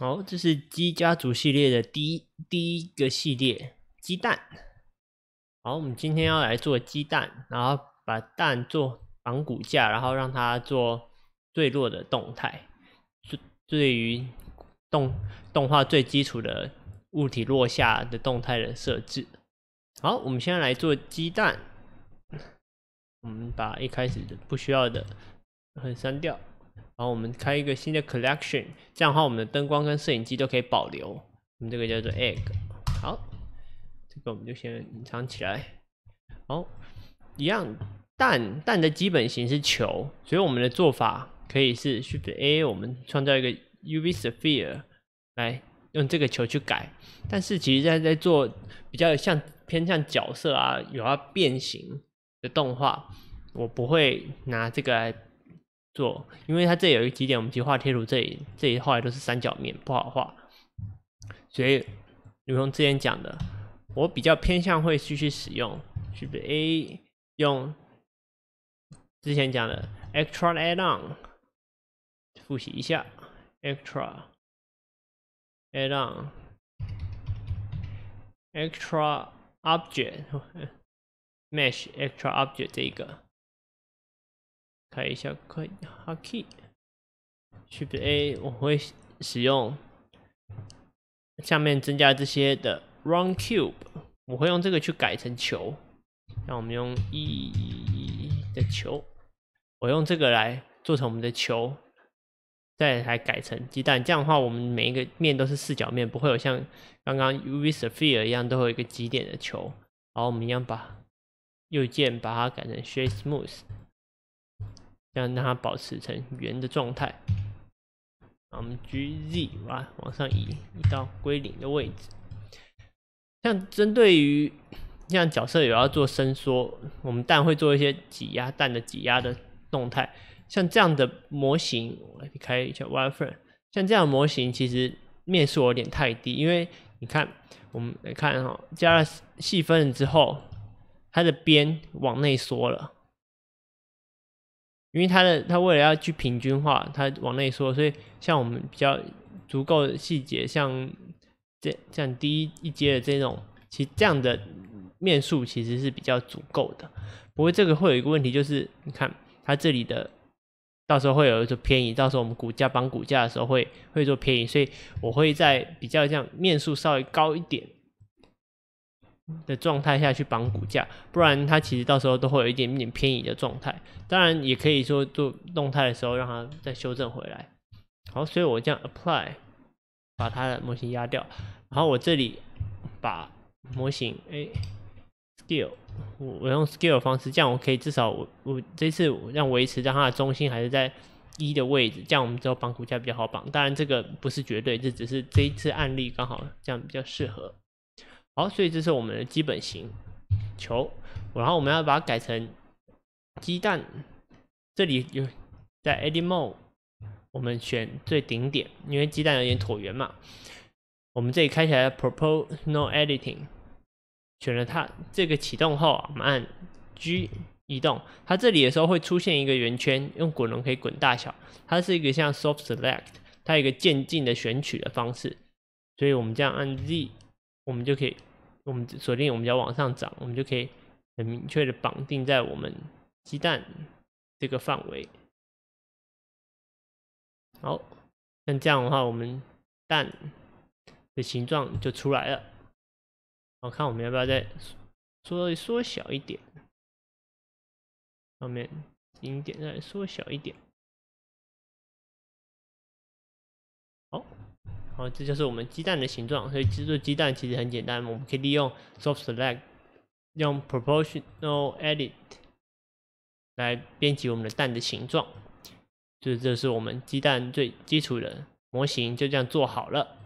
好，这是鸡家族系列的第一第一个系列，鸡蛋。好，我们今天要来做鸡蛋，然后把蛋做仿骨架，然后让它做坠落的动态。对于动动画最基础的物体落下的动态的设置。好，我们现在来做鸡蛋。我们把一开始的不需要的，很删掉。然后我们开一个新的 collection，这样话我们的灯光跟摄影机都可以保留。我们这个叫做 egg，好，这个我们就先隐藏起来。好，一样蛋蛋的基本型是球，所以我们的做法可以是 s h i f t A，我们创造一个 UV sphere 来用这个球去改。但是其实在在做比较像偏向角色啊，有要变形的动画，我不会拿这个来。做，因为它这有一几点，我们其实画贴图这里，这里画的都是三角面，不好画。所以，如同之前讲的，我比较偏向会继续使用，是不是 A 用之前讲的 extra add on 复习一下 extra add on extra object mesh extra object 这一个。开一下快捷哈 key c u b A 我会使用下面增加这些的 run cube 我会用这个去改成球，让我们用一的球，我用这个来做成我们的球，再来改成鸡蛋，这样的话我们每一个面都是四角面，不会有像刚刚 u sphere 一样都会有一个极点的球，然后我们一样把右键把它改成 shape smooth。让它保持成圆的状态。我们 GZ 哇，往上移移到归零的位置。像针对于像角色有要做伸缩，我们蛋会做一些挤压，蛋的挤压的动态。像这样的模型，我来开一下 Wi-Fi。像这样的模型其实面数有点太低，因为你看，我们来看哈，加了细分之后，它的边往内缩了。因为它的它为了要去平均化，它往内缩，所以像我们比较足够的细节，像这像第一一阶的这种，其实这样的面数其实是比较足够的。不过这个会有一个问题，就是你看它这里的到时候会有一座偏移，到时候我们骨架绑骨架的时候会会做偏移，所以我会在比较像面数稍微高一点。的状态下去绑骨架，不然它其实到时候都会有一点点偏移的状态。当然也可以说做动态的时候让它再修正回来。好，所以我这样 apply 把它的模型压掉，然后我这里把模型哎 scale，我我用 scale 方式，这样我可以至少我我这次让维持让它的中心还是在一的位置，这样我们之后绑骨架比较好绑。当然这个不是绝对，这只是这一次案例刚好这样比较适合。好，所以这是我们的基本型球。然后我们要把它改成鸡蛋。这里有在 e d i m o d 我们选最顶点，因为鸡蛋有点椭圆嘛。我们这里开起的 Propose No Editing，选了它。这个启动后，我们按 G 移动。它这里的时候会出现一个圆圈，用滚轮可以滚大小。它是一个像 Soft Select，它一个渐进的选取的方式。所以我们这样按 Z，我们就可以。我们锁定，我们要往上涨，我们就可以很明确的绑定在我们鸡蛋这个范围。好，像这样的话，我们蛋的形状就出来了。我看我们要不要再缩缩小一点，上面一点再缩小一点。好，这就是我们鸡蛋的形状，所以制作鸡蛋其实很简单，我们可以利用 soft select，用 proportional edit 来编辑我们的蛋的形状，就这是我们鸡蛋最基础的模型，就这样做好了。